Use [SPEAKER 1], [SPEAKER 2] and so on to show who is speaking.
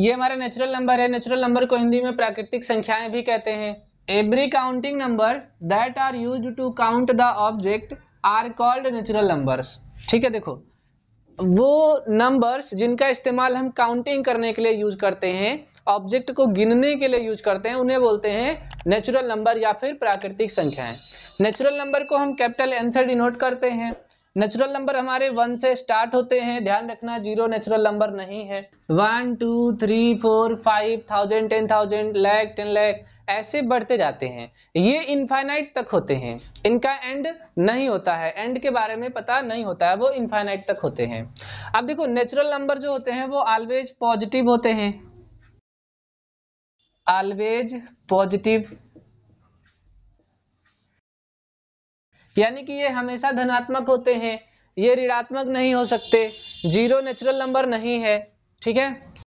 [SPEAKER 1] ये हमारा natural number है नेचुरल नंबर को हिंदी में प्राकृतिक संख्याएं भी कहते हैं every counting number that are use to count the object are called natural numbers ठीक है देखो वो नंबर्स जिनका इस्तेमाल हम काउंटिंग करने के लिए यूज करते हैं ऑब्जेक्ट को गिनने के लिए यूज करते हैं उन्हें बोलते हैं नेचुरल नंबर या फिर प्राकृतिक संख्याएं नेचुरल नंबर को हम कैपिटल एन से डिनोट करते हैं नेचुरल नंबर हमारे वन से स्टार्ट होते हैं ध्यान रखना जीरो नेचुरल नंबर नहीं है one two three four five thousand ten thousand lakh ten lakh ऐसे बढ़ते जाते हैं ये इनफाइनाइट तक होते हैं इनका एंड नहीं होता है एंड के बारे में पता नहीं होता है वो इनफाइनाइट तक होते हैं अब देखो नेचुरल नंबर जो होते हैं वो ऑलवेज पॉजिटिव होते हैं ऑलवेज पॉजिटिव यानी कि ये हमेशा धनात्मक होते हैं ये ऋणात्मक नहीं हो सकते जीरो नेचुरल नंबर नहीं है ठीक है